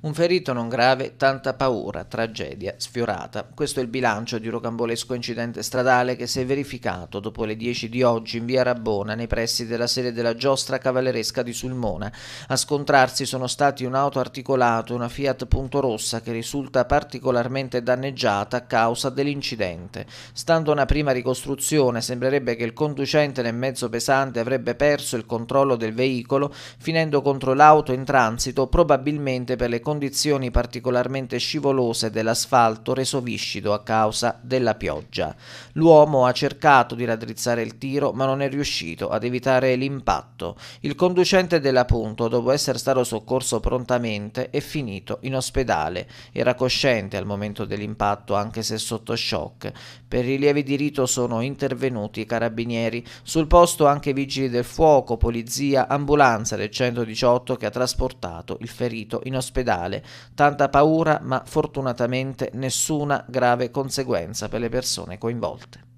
Un ferito non grave, tanta paura, tragedia, sfiorata. Questo è il bilancio di un rocambolesco incidente stradale che si è verificato dopo le 10 di oggi in via Rabbona, nei pressi della sede della giostra cavalleresca di Sulmona. A scontrarsi sono stati un'auto articolato e una Fiat Punto Rossa che risulta particolarmente danneggiata a causa dell'incidente. Stando a una prima ricostruzione, sembrerebbe che il conducente nel mezzo pesante avrebbe perso il controllo del veicolo, finendo contro l'auto in transito, probabilmente per le condizioni particolarmente scivolose dell'asfalto reso viscido a causa della pioggia. L'uomo ha cercato di raddrizzare il tiro ma non è riuscito ad evitare l'impatto. Il conducente della Punto, dopo essere stato soccorso prontamente, è finito in ospedale. Era cosciente al momento dell'impatto anche se sotto shock. Per rilievi di rito sono intervenuti i carabinieri, sul posto anche vigili del fuoco, polizia, ambulanza del 118 che ha trasportato il ferito in ospedale mortale, tanta paura ma fortunatamente nessuna grave conseguenza per le persone coinvolte.